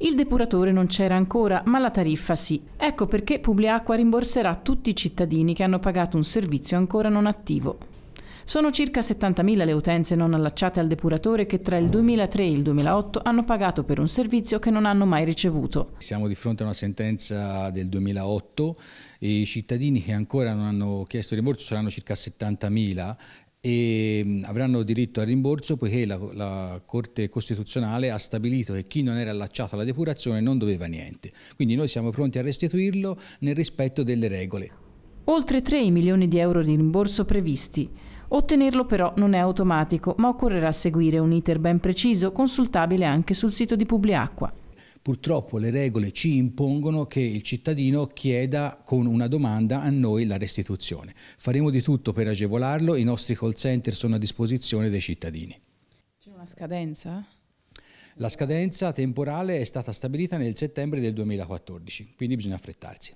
Il depuratore non c'era ancora, ma la tariffa sì. Ecco perché Publiacqua rimborserà tutti i cittadini che hanno pagato un servizio ancora non attivo. Sono circa 70.000 le utenze non allacciate al depuratore che tra il 2003 e il 2008 hanno pagato per un servizio che non hanno mai ricevuto. Siamo di fronte a una sentenza del 2008 e i cittadini che ancora non hanno chiesto rimborso saranno circa 70.000 e avranno diritto al rimborso poiché la, la, Corte Costituzionale ha stabilito che chi non era allacciato alla depurazione non doveva niente. Quindi noi siamo pronti a restituirlo nel rispetto delle regole. Oltre 3 milioni di euro di rimborso previsti. Ottenerlo però non è automatico, ma occorrerà seguire un iter ben preciso, consultabile anche sul sito di Publiacqua. Purtroppo le regole ci impongono che il cittadino chieda con una domanda a noi la restituzione. Faremo di tutto per agevolarlo, i nostri call center sono a disposizione dei cittadini. C'è una scadenza? La scadenza temporale è stata stabilita nel settembre del 2014, quindi bisogna affrettarsi.